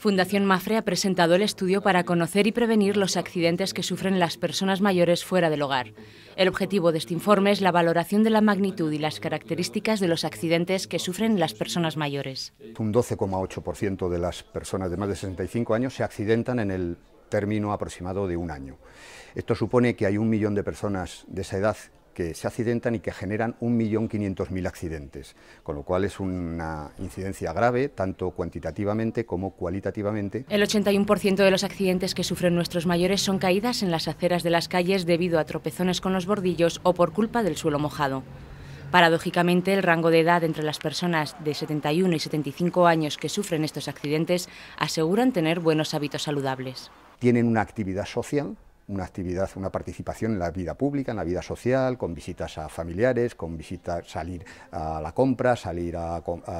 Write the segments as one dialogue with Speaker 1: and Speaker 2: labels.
Speaker 1: Fundación Mafre ha presentado el estudio para conocer y prevenir los accidentes que sufren las personas mayores fuera del hogar. El objetivo de este informe es la valoración de la magnitud y las características de los accidentes que sufren las personas mayores.
Speaker 2: Un 12,8% de las personas de más de 65 años se accidentan en el término aproximado de un año. Esto supone que hay un millón de personas de esa edad que se accidentan y que generan 1.500.000 accidentes, con lo cual es una incidencia grave, tanto cuantitativamente como cualitativamente.
Speaker 1: El 81% de los accidentes que sufren nuestros mayores son caídas en las aceras de las calles debido a tropezones con los bordillos o por culpa del suelo mojado. Paradójicamente, el rango de edad entre las personas de 71 y 75 años que sufren estos accidentes aseguran tener buenos hábitos saludables.
Speaker 2: Tienen una actividad social una actividad, una participación en la vida pública, en la vida social, con visitas a familiares, con visitas, salir a la compra, salir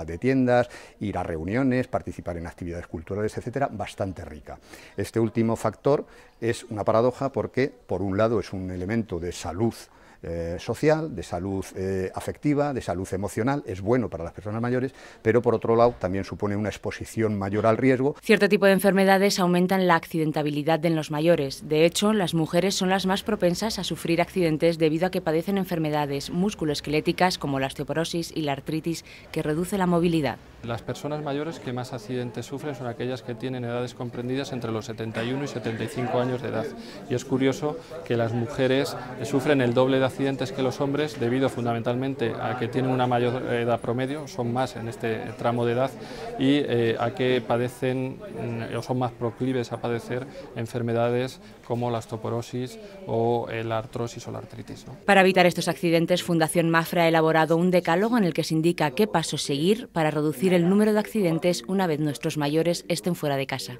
Speaker 2: de tiendas, ir a reuniones, participar en actividades culturales, etcétera, bastante rica. Este último factor es una paradoja porque, por un lado, es un elemento de salud eh, social, de salud eh, afectiva, de salud emocional, es bueno para las personas mayores, pero por otro lado también supone una exposición mayor al riesgo.
Speaker 1: Cierto tipo de enfermedades aumentan la accidentabilidad en los mayores. De hecho, las mujeres son las más propensas a sufrir accidentes debido a que padecen enfermedades musculoesqueléticas como la osteoporosis y la artritis que reduce la movilidad.
Speaker 3: Las personas mayores que más accidentes sufren son aquellas que tienen edades comprendidas entre los 71 y 75 años de edad. Y es curioso que las mujeres sufren el doble de accidentes que los hombres debido fundamentalmente a que tienen una mayor eh, edad promedio, son más en este tramo de edad y eh, a que padecen mm, o son más proclives a padecer enfermedades como la osteoporosis o la artrosis o la artritis.
Speaker 1: Para evitar estos accidentes, Fundación Mafra ha elaborado un decálogo en el que se indica qué pasos seguir para reducir el número de accidentes una vez nuestros mayores estén fuera de casa.